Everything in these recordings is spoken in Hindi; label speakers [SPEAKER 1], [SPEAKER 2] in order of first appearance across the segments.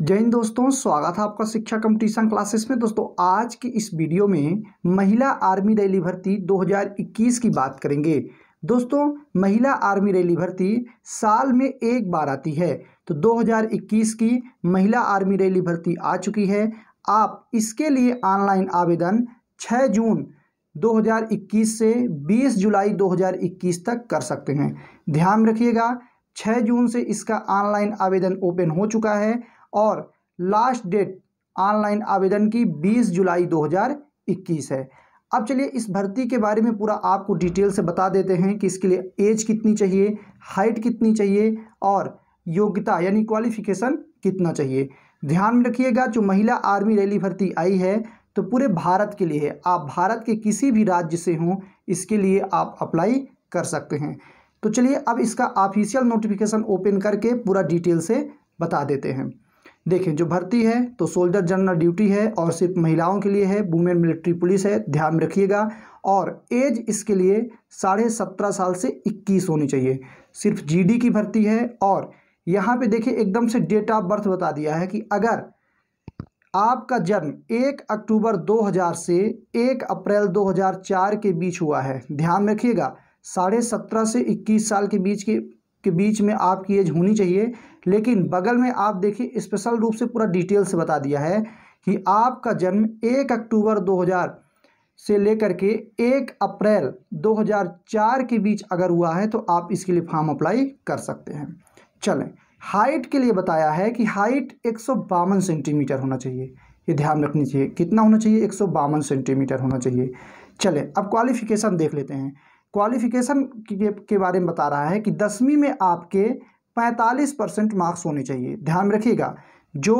[SPEAKER 1] जय हिंद दोस्तों स्वागत है आपका शिक्षा कंपटीशन क्लासेस में दोस्तों आज की इस वीडियो में महिला आर्मी रैली भर्ती 2021 की बात करेंगे दोस्तों महिला आर्मी रैली भर्ती साल में एक बार आती है तो 2021 की महिला आर्मी रैली भर्ती आ चुकी है आप इसके लिए ऑनलाइन आवेदन 6 जून 2021 से 20 जुलाई 2021 तक कर सकते हैं ध्यान रखिएगा 6 जून से इसका ऑनलाइन आवेदन ओपन हो चुका है और लास्ट डेट ऑनलाइन आवेदन की 20 जुलाई 2021 है अब चलिए इस भर्ती के बारे में पूरा आपको डिटेल से बता देते हैं कि इसके लिए एज कितनी चाहिए हाइट कितनी चाहिए और योग्यता यानी क्वालिफिकेशन कितना चाहिए ध्यान में रखिएगा जो महिला आर्मी रैली भर्ती आई है तो पूरे भारत के लिए है आप भारत के किसी भी राज्य से हों इसके लिए आप अप्लाई कर सकते हैं तो चलिए अब इसका ऑफिशियल नोटिफिकेशन ओपन करके पूरा डिटेल से बता देते हैं देखें जो भर्ती है तो सोल्जर जनरल ड्यूटी है और सिर्फ महिलाओं के लिए है वुमेन मिलिट्री पुलिस है ध्यान में रखिएगा और एज इसके लिए साढ़े सत्रह साल से इक्कीस होनी चाहिए सिर्फ जीडी की भर्ती है और यहाँ पे देखिए एकदम से डेट ऑफ बर्थ बता दिया है कि अगर आपका जन्म एक अक्टूबर दो से एक अप्रैल दो के बीच हुआ है ध्यान रखिएगा साढ़े सत्रह से इक्कीस साल के बीच के के बीच में आपकी एज होनी चाहिए लेकिन बगल में आप देखिए स्पेशल रूप से पूरा डिटेल से बता दिया है कि आपका जन्म एक अक्टूबर 2000 से लेकर के एक अप्रैल 2004 के बीच अगर हुआ है तो आप इसके लिए फॉर्म अप्लाई कर सकते हैं चलें हाइट के लिए बताया है कि हाइट एक सेंटीमीटर होना चाहिए ये ध्यान रखनी चाहिए कितना होना चाहिए एक सेंटीमीटर होना चाहिए चले अब क्वालिफिकेशन देख लेते हैं क्वालिफिकेशन के बारे में बता रहा है कि दसवीं में आपके 45 परसेंट मार्क्स होने चाहिए ध्यान रखिएगा जो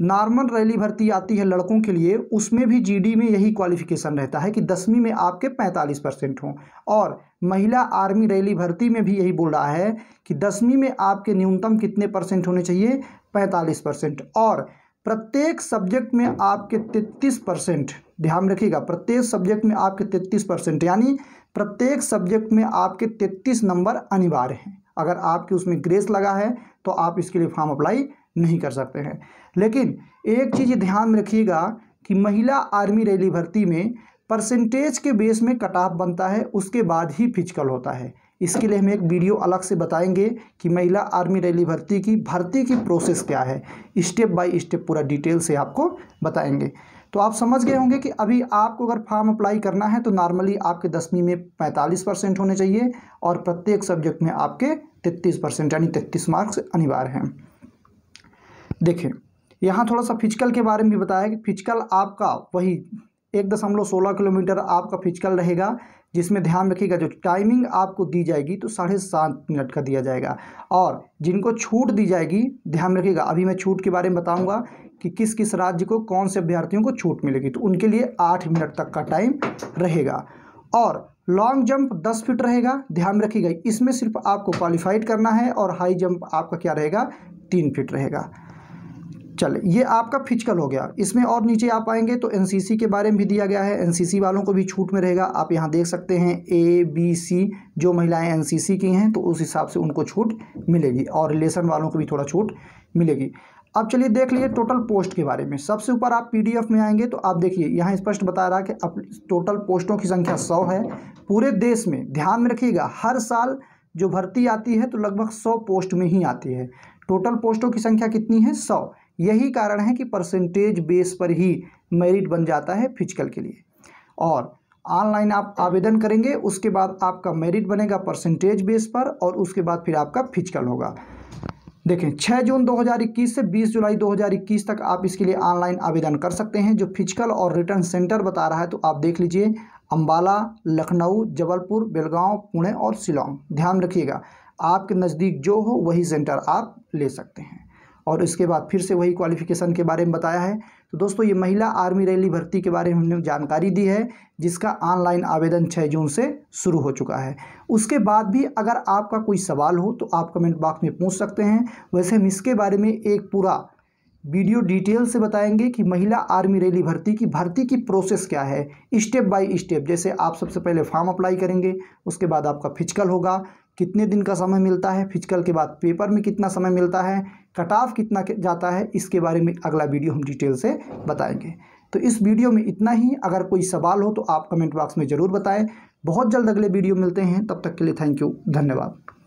[SPEAKER 1] नॉर्मल रैली भर्ती आती है लड़कों के लिए उसमें भी जीडी में यही क्वालिफिकेशन रहता है कि दसवीं में आपके 45 परसेंट हों और महिला आर्मी रैली भर्ती में भी यही बोल रहा है कि दसवीं में आपके न्यूनतम कितने परसेंट होने चाहिए पैंतालीस परसेंट और प्रत्येक सब्जेक्ट में आपके तैतीस परसेंट ध्यान रखिएगा प्रत्येक सब्जेक्ट में आपके तैतीस परसेंट यानी प्रत्येक सब्जेक्ट में आपके तैतीस नंबर अनिवार्य हैं अगर आपके उसमें ग्रेस लगा है तो आप इसके लिए फॉर्म अप्लाई नहीं कर सकते हैं लेकिन एक चीज़ ध्यान में रखिएगा कि महिला आर्मी रैली भर्ती में परसेंटेज के बेस में कटाफ बनता है उसके बाद ही फिजिकल होता है इसके लिए हम एक वीडियो अलग से बताएंगे कि महिला आर्मी रैली भर्ती की भर्ती की प्रोसेस क्या है स्टेप बाय स्टेप पूरा डिटेल से आपको बताएंगे तो आप समझ गए होंगे कि अभी आपको अगर फॉर्म अप्लाई करना है तो नॉर्मली आपके दसवीं में 45 परसेंट होने चाहिए और प्रत्येक सब्जेक्ट में आपके 33 परसेंट यानी 33 मार्क्स अनिवार्य हैं देखिए यहाँ थोड़ा सा फिजिकल के बारे में भी बताया कि फिजिकल आपका वही एक दशमलव सोलह किलोमीटर आपका फिजिकल रहेगा जिसमें ध्यान रखिएगा जो टाइमिंग आपको दी जाएगी तो साढ़े सात मिनट का दिया जाएगा और जिनको छूट दी जाएगी ध्यान रखिएगा अभी मैं छूट के बारे में बताऊंगा कि किस किस राज्य को कौन से अभ्यर्थियों को छूट मिलेगी तो उनके लिए आठ मिनट तक का टाइम रहेगा और लॉन्ग जंप दस फिट रहेगा ध्यान रखिएगा इसमें सिर्फ आपको क्वालिफाइड करना है और हाई जंप आपका क्या रहेगा तीन फिट रहेगा चल ये आपका फिजिकल हो गया इसमें और नीचे आप आएंगे तो एनसीसी के बारे में भी दिया गया है एनसीसी वालों को भी छूट में रहेगा आप यहाँ देख सकते हैं ए बी सी जो महिलाएं एनसीसी की हैं तो उस हिसाब से उनको छूट मिलेगी और रिलेशन वालों को भी थोड़ा छूट मिलेगी अब चलिए देख लीजिए टोटल पोस्ट के बारे में सबसे ऊपर आप पीडीएफ में आएंगे तो आप देखिए यहाँ स्पष्ट बता रहा है कि अब टोटल पोस्टों की संख्या सौ है पूरे देश में ध्यान में रखिएगा हर साल जो भर्ती आती है तो लगभग सौ पोस्ट में ही आती है टोटल पोस्टों की संख्या कितनी है सौ यही कारण है कि परसेंटेज बेस पर ही मेरिट बन जाता है फिजिकल के लिए और ऑनलाइन आप आवेदन करेंगे उसके बाद आपका मेरिट बनेगा परसेंटेज बेस पर और उसके बाद फिर आपका फिजिकल होगा देखें 6 जून 2021 से 20 जुलाई 2021 तक आप इसके लिए ऑनलाइन आवेदन कर सकते हैं जो फिजिकल और रिटर्न सेंटर बता रहा है तो आप देख लीजिए अम्बाला लखनऊ जबलपुर बेलगांव पुणे और शिलोंग ध्यान रखिएगा आपके नज़दीक जो हो वही सेंटर आप ले सकते हैं और इसके बाद फिर से वही क्वालिफिकेशन के बारे में बताया है तो दोस्तों ये महिला आर्मी रैली भर्ती के बारे में हमने जानकारी दी है जिसका ऑनलाइन आवेदन 6 जून से शुरू हो चुका है उसके बाद भी अगर आपका कोई सवाल हो तो आप कमेंट बॉक्स में पूछ सकते हैं वैसे हम इसके बारे में एक पूरा वीडियो डिटेल से बताएंगे कि महिला आर्मी रैली भर्ती की भर्ती की प्रोसेस क्या है स्टेप बाय स्टेप जैसे आप सबसे पहले फॉर्म अप्लाई करेंगे उसके बाद आपका फिजिकल होगा कितने दिन का समय मिलता है फिजिकल के बाद पेपर में कितना समय मिलता है कट ऑफ कितना जाता है इसके बारे में अगला वीडियो हम डिटेल से बताएंगे तो इस वीडियो में इतना ही अगर कोई सवाल हो तो आप कमेंट बॉक्स में ज़रूर बताएं बहुत जल्द अगले वीडियो मिलते हैं तब तक के लिए थैंक यू धन्यवाद